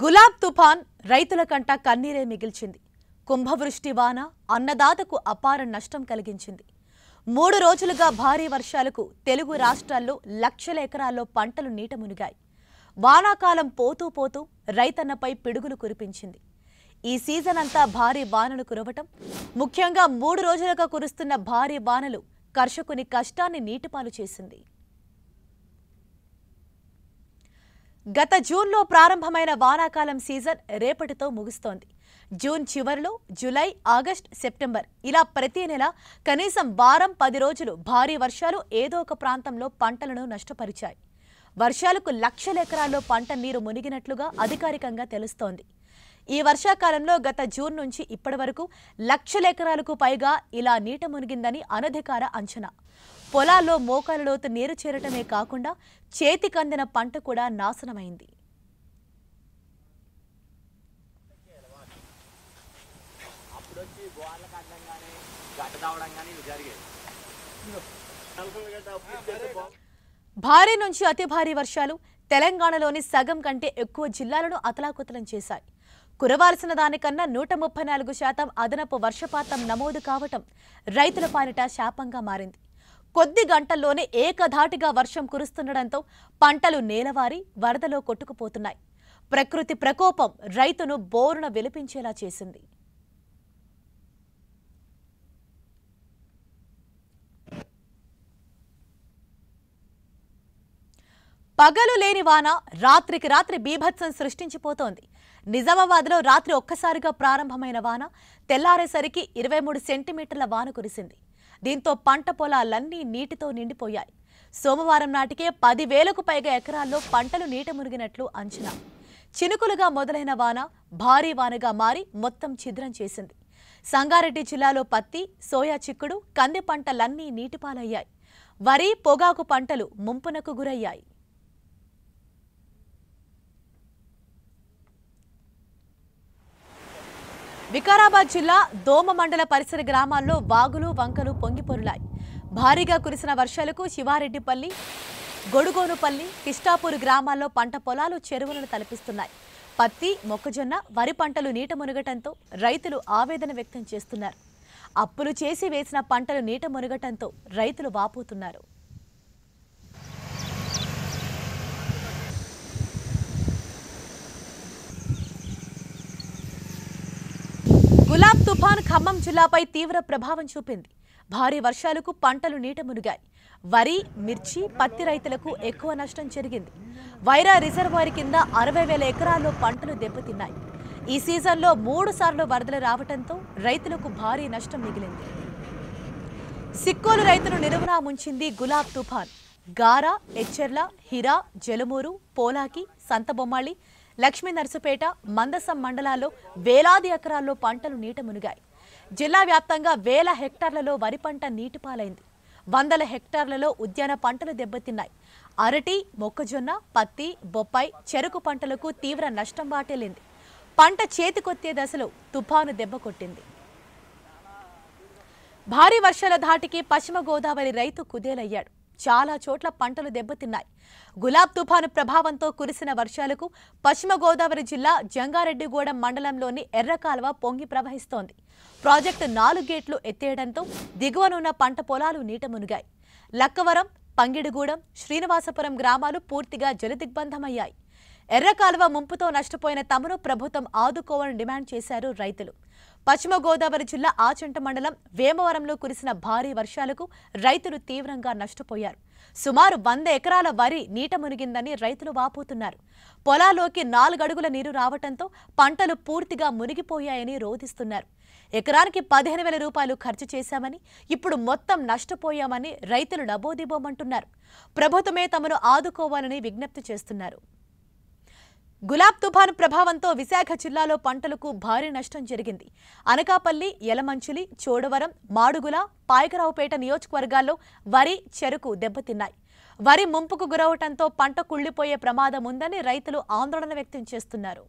గులాబ్ తుఫాన్ రైతుల కంట కన్నీరే మిగిల్చింది కుంభవృష్టి వాన అన్నదాతకు అపార నష్టం కలిగించింది మూడు రోజులుగా భారీ వర్షాలకు తెలుగు రాష్ట్రాల్లో లక్షల ఎకరాల్లో పంటలు నీట మునిగాయి వానాకాలం పోతూ పోతూ రైతన్నపై పిడుగులు కురిపించింది ఈ సీజన్ అంతా భారీ వానలు కురవటం ముఖ్యంగా మూడు రోజులుగా కురుస్తున్న భారీ వానలు కర్షకుని కష్టాన్ని నీటిపాలు చేసింది గత జూన్లో ప్రారంభమైన వానాకాలం సీజన్ రేపటితో ముగుస్తోంది జూన్ చివరిలో జూలై ఆగస్ట్ సెప్టెంబర్ ఇలా ప్రతి నెల కనీసం వారం పది రోజులు భారీ వర్షాలు ఏదో ఒక ప్రాంతంలో పంటలను నష్టపరిచాయి వర్షాలకు లక్షల ఎకరాల్లో పంట నీరు మునిగినట్లుగా అధికారికంగా తెలుస్తోంది ఈ వర్షాకాలంలో గత జూన్ నుంచి ఇప్పటి వరకు లక్షల ఎకరాలకు పైగా ఇలా నీట మునిగిందని అనధికార అంచనా పొలాల్లో మోకాల లోతు నీరు చేరటమే కాకుండా చేతికందిన పంట కూడా నాశనమైంది భారీ నుంచి అతి భారీ వర్షాలు తెలంగాణలోని సగం కంటే ఎక్కువ జిల్లాలను అతలాకుతలం చేశాయి కురవాల్సిన దానికన్నా నూట ముప్పై నాలుగు శాతం అదనపు వర్షపాతం నమోదు కావటం రైతుల పాలిట శాపంగా మారింది కొద్ది గంటల్లోనే ఏకధాటిగా వర్షం కురుస్తుండడంతో పంటలు నేలవారి వరదలో కొట్టుకుపోతున్నాయి ప్రకృతి ప్రకోపం రైతును బోరున విలిపించేలా చేసింది పగలు లేని వాన రాత్రికి రాత్రి బీభత్సం సృష్టించిపోతోంది నిజామాబాద్లో రాత్రి ఒక్కసారిగా ప్రారంభమైన వాన తెల్లారేసరికి ఇరవై మూడు సెంటీమీటర్ల వాన కురిసింది దీంతో పంట పొలాలన్నీ నీటితో నిండిపోయాయి సోమవారం నాటికే పదివేలకు పైగా ఎకరాల్లో పంటలు నీట మునిగినట్లు అంచనా చినుకులుగా మొదలైన వాన భారీ వానగా మారి మొత్తం ఛిద్రం చేసింది సంగారెడ్డి జిల్లాలో పత్తి సోయా చిక్కుడు కంది పంటలన్నీ నీటిపాలయ్యాయి వరి పొగాకు పంటలు ముంపునకు గురయ్యాయి వికారాబాద్ జిల్లా దోమ మండల పరిసర గ్రామాల్లో వాగులు వంకలు పొంగిపొరులాయి భారీగా కురిసిన వర్షాలకు శివారెడ్డిపల్లి గొడుగోనుపల్లి కిష్టాపూర్ గ్రామాల్లో పంట పొలాలు చెరువులను తలపిస్తున్నాయి పత్తి మొక్కజొన్న వరి పంటలు నీట మునగటంతో రైతులు ఆవేదన వ్యక్తం చేస్తున్నారు అప్పులు చేసి వేసిన పంటలు నీట మునగటంతో రైతులు వాపోతున్నారు గులాబ్ తుఫాన్ ఖమ్మం జిల్లాపై తీవ్ర ప్రభావం చూపింది భారీ వర్షాలకు పంటలు నీట మునిగాయి వరి మిర్చి పత్తి రైతులకు ఎక్కువ నష్టం జరిగింది వైరా రిజర్వాయర్ కింద అరవై వేల ఎకరాల్లో పంటలు దెబ్బతిన్నాయి ఈ సీజన్లో మూడు సార్లు వరదలు రావడంతో రైతులకు భారీ నష్టం మిగిలింది సిక్కోలు రైతును నిలువునా ముంచింది గులాబ్ తుఫాన్ గారా ఎచ్చెర్ల హిరా జలుమూరు పోలాకి సంతబొమ్మాళి లక్ష్మీ నర్సుపేట మందసం మండలాల్లో వేలాది ఎకరాల్లో పంటలు నీట మునిగాయి జిల్లా వ్యాప్తంగా వేల హెక్టార్లలో వరి పంట నీటిపాలైంది వందల హెక్టార్లలో ఉద్యాన పంటలు దెబ్బతిన్నాయి అరటి మొక్కజొన్న పత్తి బొప్పాయి చెరకు పంటలకు తీవ్ర నష్టం వాటిల్లింది పంట చేతికొత్తే దశలో తుఫాను దెబ్బకొట్టింది భారీ వర్షాల ధాటికి పశ్చిమ గోదావరి రైతు కుదేలయ్యాడు చాలా చోట్ల పంటలు దెబ్బతిన్నాయి గులాబ్ తుఫాను ప్రభావంతో కురిసిన వర్షాలకు పశ్చిమ గోదావరి జిల్లా జంగారెడ్డిగూడెం మండలంలోని ఎర్రకాలువ పొంగి ప్రవహిస్తోంది ప్రాజెక్టు నాలుగు గేట్లు ఎత్తేయడంతో దిగువనున్న పంట పొలాలు నీట మునిగాయి లక్కవరం పంగిడిగూడెం శ్రీనివాసపురం గ్రామాలు పూర్తిగా జలదిగ్బంధమయ్యాయి ఎర్రకాలువ ముంపుతో నష్టపోయిన తమను ప్రభుత్వం ఆదుకోవాలని డిమాండ్ చేశారు రైతులు పశ్చిమ గోదావరి జిల్లా ఆచంట మండలం వేమవరంలో కురిసిన భారీ వర్షాలకు రైతులు తీవ్రంగా నష్టపోయారు సుమారు వంద ఎకరాల వరి నీట మునిగిందని రైతులు వాపోతున్నారు పొలాల్లోకి నాలుగడుగుల నీరు రావటంతో పంటలు పూర్తిగా మునిగిపోయాయని రోధిస్తున్నారు ఎకరానికి పదిహేను వేల రూపాయలు ఖర్చు చేశామని ఇప్పుడు మొత్తం నష్టపోయామని రైతులు నబోదిబోమంటున్నారు ప్రభుత్వమే తమను ఆదుకోవాలని విజ్ఞప్తి చేస్తున్నారు గులాబ్ తుఫాను ప్రభావంతో విశాఖ జిల్లాలో పంటలకు భారీ నష్టం జరిగింది అనకాపల్లి యలమంచులి చోడవరం మాడుగుల పాయకరావుపేట నియోజకవర్గాల్లో వరి చెరుకు దెబ్బతిన్నాయి వరి ముంపుకు గురవటంతో పంట కుళ్లిపోయే ప్రమాదం ఉందని రైతులు ఆందోళన వ్యక్తం చేస్తున్నారు